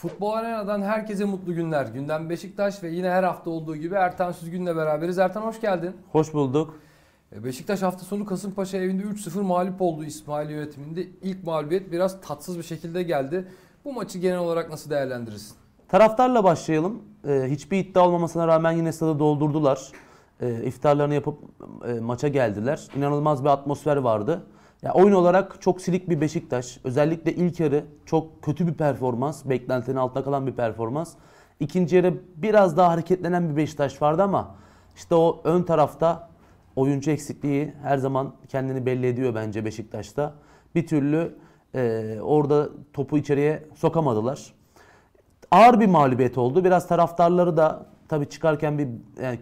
Futbol Arena'dan herkese mutlu günler. Gündem Beşiktaş ve yine her hafta olduğu gibi Ertan Süzgün'le beraberiz. Ertan hoş geldin. Hoş bulduk. E, Beşiktaş hafta sonu Kasımpaşa evinde 3-0 mağlup oldu İsmail yönetiminde. İlk mağlubiyet biraz tatsız bir şekilde geldi. Bu maçı genel olarak nasıl değerlendirirsin? Taraftarla başlayalım. E, hiçbir iddia olmamasına rağmen yine stadı doldurdular. E, iftarlarını yapıp maça geldiler. İnanılmaz bir atmosfer vardı. Ya oyun olarak çok silik bir Beşiktaş. Özellikle ilk yarı çok kötü bir performans. Beklentinin altına kalan bir performans. İkinci yarı biraz daha hareketlenen bir Beşiktaş vardı ama işte o ön tarafta oyuncu eksikliği her zaman kendini belli ediyor bence Beşiktaş'ta. Bir türlü e, orada topu içeriye sokamadılar. Ağır bir mağlubiyet oldu. Biraz taraftarları da tabii çıkarken bir yani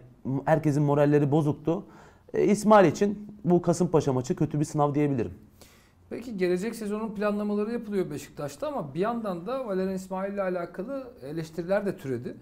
herkesin moralleri bozuktu. E, İsmail için bu Kasımpaşa maçı kötü bir sınav diyebilirim. Peki gelecek sezonun planlamaları yapılıyor Beşiktaş'ta ama bir yandan da Valerian İsmail ile alakalı eleştiriler de türedi.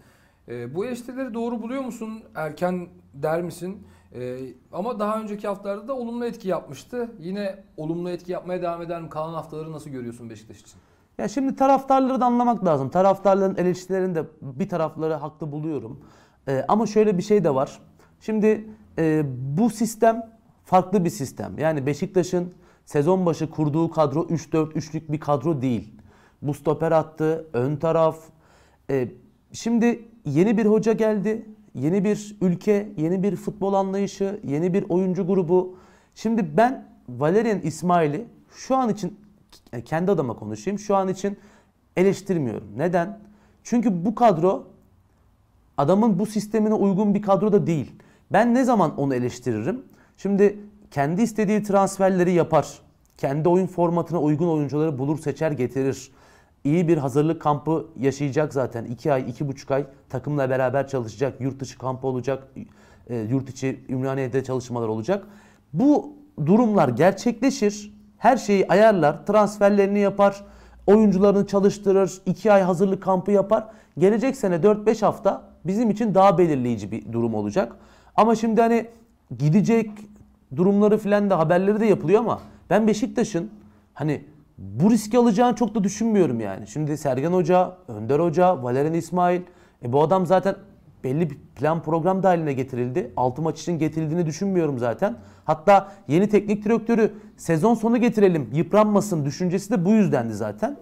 E, bu eleştirileri doğru buluyor musun? Erken der misin? E, ama daha önceki haftalarda da olumlu etki yapmıştı. Yine olumlu etki yapmaya devam eder mi? Kalan haftaları nasıl görüyorsun Beşiktaş için? Ya şimdi taraftarları da anlamak lazım. Taraftarların eleştirilerinde bir tarafları haklı buluyorum. E, ama şöyle bir şey de var. Şimdi e, bu sistem farklı bir sistem. Yani Beşiktaş'ın sezon başı kurduğu kadro 3-4-3'lük bir kadro değil. Bu stoper attı, ön taraf. E, şimdi yeni bir hoca geldi. Yeni bir ülke, yeni bir futbol anlayışı, yeni bir oyuncu grubu. Şimdi ben Valerian İsmail'i şu an için e, kendi adama konuşayım. Şu an için eleştirmiyorum. Neden? Çünkü bu kadro adamın bu sistemine uygun bir kadro da değil. Ben ne zaman onu eleştiririm? Şimdi kendi istediği transferleri yapar. Kendi oyun formatına uygun oyuncuları bulur, seçer, getirir. İyi bir hazırlık kampı yaşayacak zaten. 2 ay, 2,5 ay takımla beraber çalışacak. Yurt dışı kampı olacak. E, yurt içi Ümraniye'de çalışmalar olacak. Bu durumlar gerçekleşir. Her şeyi ayarlar, transferlerini yapar, oyuncularını çalıştırır, 2 ay hazırlık kampı yapar. Gelecek sene 4-5 hafta bizim için daha belirleyici bir durum olacak. Ama şimdi hani gidecek durumları filan da haberleri de yapılıyor ama ben Beşiktaş'ın hani bu riski alacağını çok da düşünmüyorum yani. Şimdi Sergen Hoca, Önder Hoca, Valerian İsmail. E bu adam zaten belli bir plan program dahiline getirildi. 6 maç için getirildiğini düşünmüyorum zaten. Hatta yeni teknik direktörü sezon sonu getirelim yıpranmasın düşüncesi de bu yüzdendi zaten.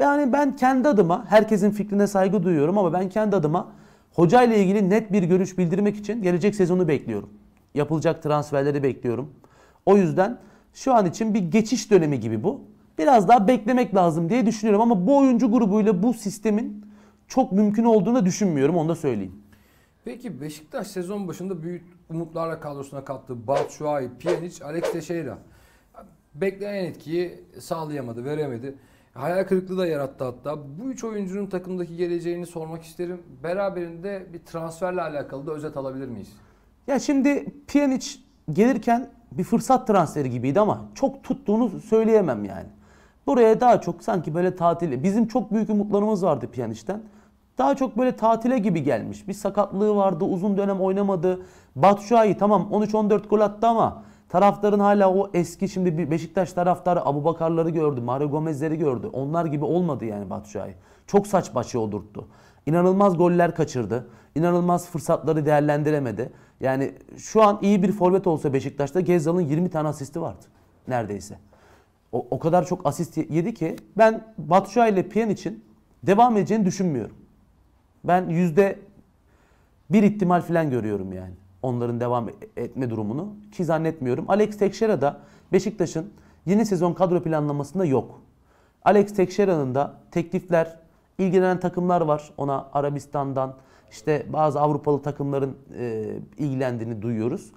Yani ben kendi adıma herkesin fikrine saygı duyuyorum ama ben kendi adıma Hoca ile ilgili net bir görüş bildirmek için gelecek sezonu bekliyorum. Yapılacak transferleri bekliyorum. O yüzden şu an için bir geçiş dönemi gibi bu. Biraz daha beklemek lazım diye düşünüyorum ama bu oyuncu grubuyla bu sistemin çok mümkün olduğunu düşünmüyorum onu da söyleyeyim. Peki Beşiktaş sezon başında büyük umutlarla kadrosuna kattığı Batshuayi, Pjanic, Alex Teixeira. Beklenen etkiyi sağlayamadı, veremedi. Hayal kırıklığı da yarattı hatta. Bu üç oyuncunun takımdaki geleceğini sormak isterim. Beraberinde bir transferle alakalı da özet alabilir miyiz? Ya şimdi Pjanic gelirken bir fırsat transferi gibiydi ama çok tuttuğunu söyleyemem yani. Buraya daha çok sanki böyle tatile, bizim çok büyük umutlarımız vardı Pjanic'ten. Daha çok böyle tatile gibi gelmiş. Bir sakatlığı vardı, uzun dönem oynamadı. Batshuayi tamam 13-14 gol attı ama Taraftarın hala o eski şimdi bir Beşiktaş taraftarı Abu Bakarları gördü, Mario Gomez'leri gördü. Onlar gibi olmadı yani Batu Çok saç başı oldurttu. İnanılmaz goller kaçırdı. İnanılmaz fırsatları değerlendiremedi. Yani şu an iyi bir forvet olsa Beşiktaş'ta Gezalın 20 tane asisti vardı. Neredeyse. O, o kadar çok asist yedi ki ben Batu ile Piyan için devam edeceğini düşünmüyorum. Ben yüzde bir ihtimal falan görüyorum yani onların devam e, etme durumunu ki zannetmiyorum. Alex Teixeira da Beşiktaş'ın yeni sezon kadro planlamasında yok. Alex Teixeira'nın da teklifler, ilgilenen takımlar var. Ona Arabistan'dan işte bazı Avrupalı takımların e, ilgilendiğini duyuyoruz.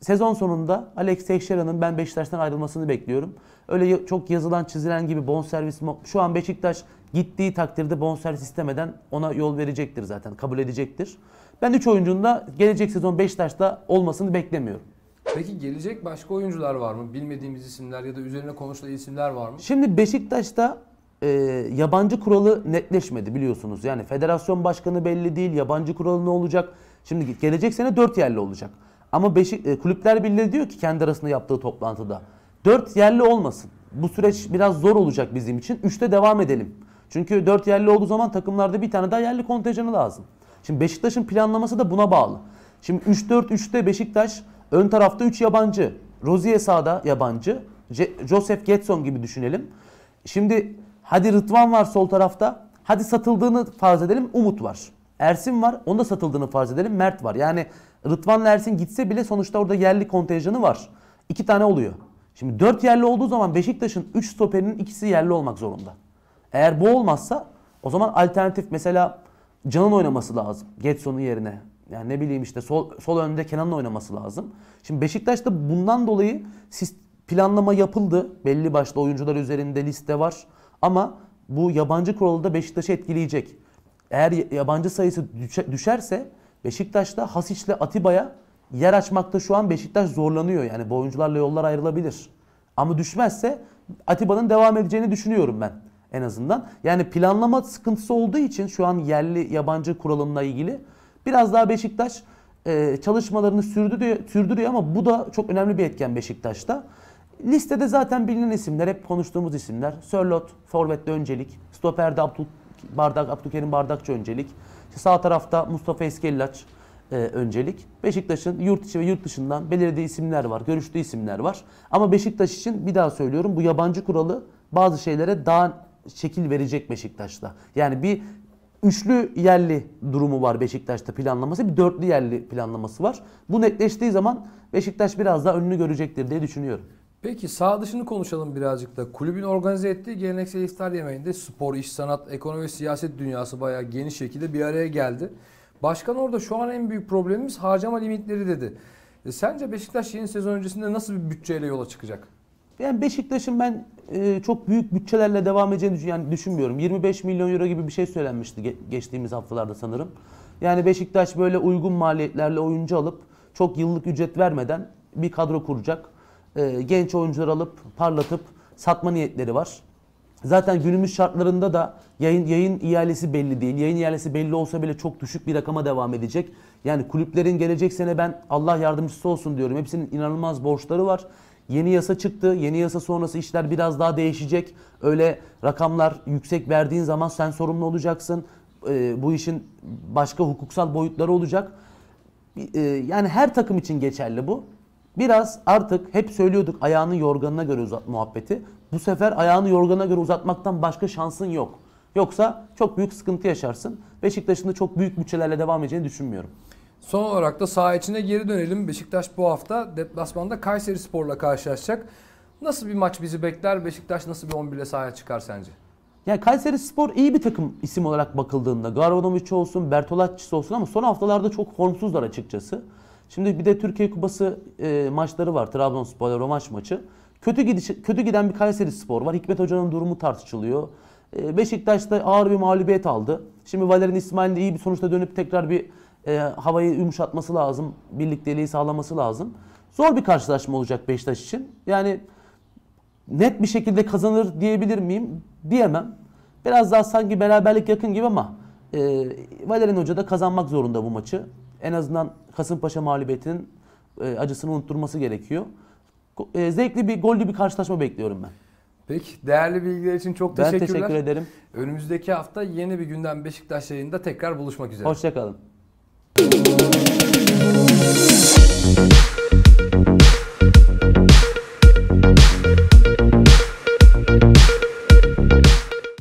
Sezon sonunda Alex Teixeira'nın ben Beşiktaş'tan ayrılmasını bekliyorum. Öyle çok yazılan çizilen gibi bonservis şu an Beşiktaş Gittiği takdirde bonservis istemeden ona yol verecektir zaten. Kabul edecektir. Ben 3 oyuncunun da gelecek sezon Beşiktaş'ta olmasını beklemiyorum. Peki gelecek başka oyuncular var mı? Bilmediğimiz isimler ya da üzerine konuşulan isimler var mı? Şimdi Beşiktaş'ta e, yabancı kuralı netleşmedi biliyorsunuz. Yani federasyon başkanı belli değil, yabancı kuralı ne olacak? Şimdi gelecek sene 4 yerli olacak. Ama Beşik, e, kulüpler birliği diyor ki kendi arasında yaptığı toplantıda. 4 yerli olmasın. Bu süreç biraz zor olacak bizim için. 3'te devam edelim. Çünkü 4 yerli olduğu zaman takımlarda bir tane daha yerli kontenjanı lazım. Şimdi Beşiktaş'ın planlaması da buna bağlı. Şimdi 3-4-3'te Beşiktaş ön tarafta 3 yabancı. Rozier sağda yabancı. Je- Joseph Getson gibi düşünelim. Şimdi hadi Rıdvan var sol tarafta. Hadi satıldığını farz edelim Umut var. Ersin var. Onda satıldığını farz edelim Mert var. Yani Rıdvan'la Ersin gitse bile sonuçta orada yerli kontenjanı var. İki tane oluyor. Şimdi 4 yerli olduğu zaman Beşiktaş'ın 3 stoperinin ikisi yerli olmak zorunda. Eğer bu olmazsa o zaman alternatif mesela Can'ın oynaması lazım. Getson'un yerine. Yani ne bileyim işte sol, sol önde Kenan'ın oynaması lazım. Şimdi Beşiktaş'ta bundan dolayı planlama yapıldı. Belli başlı oyuncular üzerinde liste var. Ama bu yabancı kuralı da Beşiktaş'ı etkileyecek. Eğer yabancı sayısı düşerse Beşiktaş'ta Hasiç'le Atiba'ya yer açmakta şu an Beşiktaş zorlanıyor. Yani bu oyuncularla yollar ayrılabilir. Ama düşmezse Atiba'nın devam edeceğini düşünüyorum ben en azından. Yani planlama sıkıntısı olduğu için şu an yerli yabancı kuralımla ilgili biraz daha Beşiktaş e, çalışmalarını sürdürüyor, sürdürüyor ama bu da çok önemli bir etken Beşiktaş'ta. Listede zaten bilinen isimler hep konuştuğumuz isimler. Sörlot, Forvet'te öncelik. Stoper'de Abdül, Bardak, Abdülkerim Bardakçı öncelik. İşte sağ tarafta Mustafa Eskellaç e, öncelik. Beşiktaş'ın yurt içi ve yurt dışından belirlediği isimler var, görüştüğü isimler var. Ama Beşiktaş için bir daha söylüyorum bu yabancı kuralı bazı şeylere daha şekil verecek Beşiktaş'ta. Yani bir üçlü yerli durumu var Beşiktaş'ta planlaması. Bir dörtlü yerli planlaması var. Bu netleştiği zaman Beşiktaş biraz daha önünü görecektir diye düşünüyorum. Peki sağ dışını konuşalım birazcık da. Kulübün organize ettiği geleneksel iftar yemeğinde spor, iş, sanat, ekonomi ve siyaset dünyası bayağı geniş şekilde bir araya geldi. Başkan orada şu an en büyük problemimiz harcama limitleri dedi. E, sence Beşiktaş yeni sezon öncesinde nasıl bir bütçeyle yola çıkacak? Yani Beşiktaş'ın ben e, çok büyük bütçelerle devam edeceğini yani düşünmüyorum. 25 milyon euro gibi bir şey söylenmişti ge- geçtiğimiz haftalarda sanırım. Yani Beşiktaş böyle uygun maliyetlerle oyuncu alıp çok yıllık ücret vermeden bir kadro kuracak. E, genç oyuncular alıp parlatıp satma niyetleri var. Zaten günümüz şartlarında da yayın yayın ihalesi belli değil. Yayın ihalesi belli olsa bile çok düşük bir rakama devam edecek. Yani kulüplerin gelecek sene ben Allah yardımcısı olsun diyorum. Hepsinin inanılmaz borçları var. Yeni yasa çıktı. Yeni yasa sonrası işler biraz daha değişecek. Öyle rakamlar yüksek verdiğin zaman sen sorumlu olacaksın. E, bu işin başka hukuksal boyutları olacak. E, yani her takım için geçerli bu. Biraz artık hep söylüyorduk ayağını yorganına göre uzat muhabbeti. Bu sefer ayağını yorgana göre uzatmaktan başka şansın yok. Yoksa çok büyük sıkıntı yaşarsın. Beşiktaş'ın da çok büyük bütçelerle devam edeceğini düşünmüyorum. Son olarak da saha içine geri dönelim. Beşiktaş bu hafta deplasmanda Kayseri Spor'la karşılaşacak. Nasıl bir maç bizi bekler? Beşiktaş nasıl bir 11 ile sahaya çıkar sence? Yani Kayseri Spor iyi bir takım isim olarak bakıldığında. Garvanoviç olsun, Bertolacci olsun ama son haftalarda çok formsuzlar açıkçası. Şimdi bir de Türkiye Kupası e, maçları var. Trabzonspor'la Romaç maçı. Kötü gidiş, kötü giden bir Kayseri Spor var. Hikmet Hoca'nın durumu tartışılıyor. E, Beşiktaş da ağır bir mağlubiyet aldı. Şimdi Valer'in İsmail'in iyi bir sonuçta dönüp tekrar bir e, havayı yumuşatması lazım, birlikteliği sağlaması lazım. Zor bir karşılaşma olacak Beşiktaş için. Yani net bir şekilde kazanır diyebilir miyim? Diyemem. Biraz daha sanki beraberlik yakın gibi ama e, Valerian Hoca da kazanmak zorunda bu maçı. En azından Kasımpaşa mağlubiyetinin e, acısını unutturması gerekiyor. E, zevkli bir, gollü bir karşılaşma bekliyorum ben. Peki değerli bilgiler için çok teşekkürler. Ben teşekkür ederim. Önümüzdeki hafta yeni bir günden Beşiktaş yayında tekrar buluşmak üzere. Hoşçakalın. Thank you.